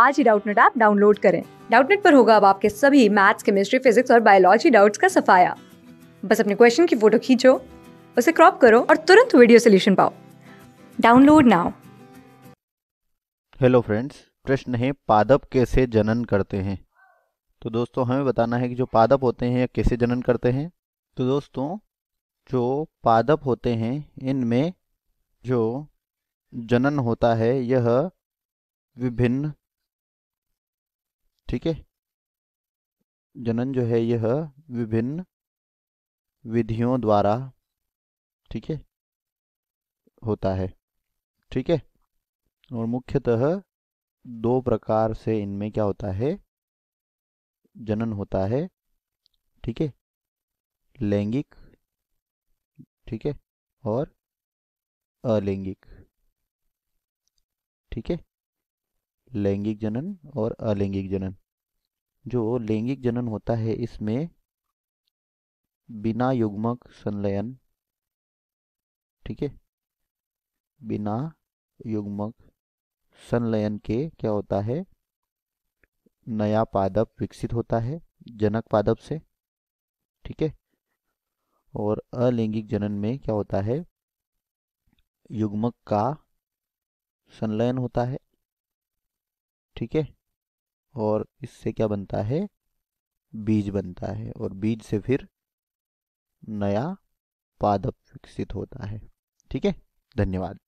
आज ही Doubtnut app download करें डाउटनेट पर होगा अब आपके सभी मैथ्स केमिस्ट्री फिजिक्स और बायोलॉजी डाउट्स का सफाया बस अपने क्वेश्चन की फोटो खींचो उसे क्रॉप करो और तुरंत वीडियो सोल्यूशन पाओ डाउनलोड नाउ हेलो फ्रेंड्स प्रश्न है पादप कैसे जनन करते हैं तो दोस्तों हमें बताना है कि जो पादप होते हैं या कैसे जनन करते हैं तो दोस्तों जो पादप होते हैं इनमें जो जनन होता है यह विभिन्न ठीक है जनन जो है यह विभिन्न विधियों द्वारा ठीक है होता है ठीक है और मुख्यतः दो प्रकार से इनमें क्या होता है जनन होता है ठीक है लैंगिक ठीक है और अलैंगिक ठीक है लैंगिक जनन और अलैंगिक जनन जो लैंगिक जनन होता है इसमें बिना युग्मक संलयन ठीक है बिना युग्मक संलयन के क्या होता है नया पादप विकसित होता है जनक पादप से ठीक है और अलैंगिक जनन में क्या होता है युग्मक का संलयन होता है ठीक है और इससे क्या बनता है बीज बनता है और बीज से फिर नया पादप विकसित होता है ठीक है धन्यवाद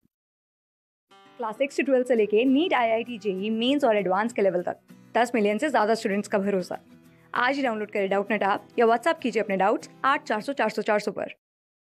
क्लास सिक्स से ट्वेल्थ से लेके NEET I I T JEE mains और एडवांस के लेवल तक दस मिलियन से ज़्यादा स्टूडेंट्स का भरोसा आज ही डाउनलोड करें डाउट नेट आप या व्हाट्सअप कीजिए अपने डाउट्स आठ चार सौ चार सौ चार सौ पर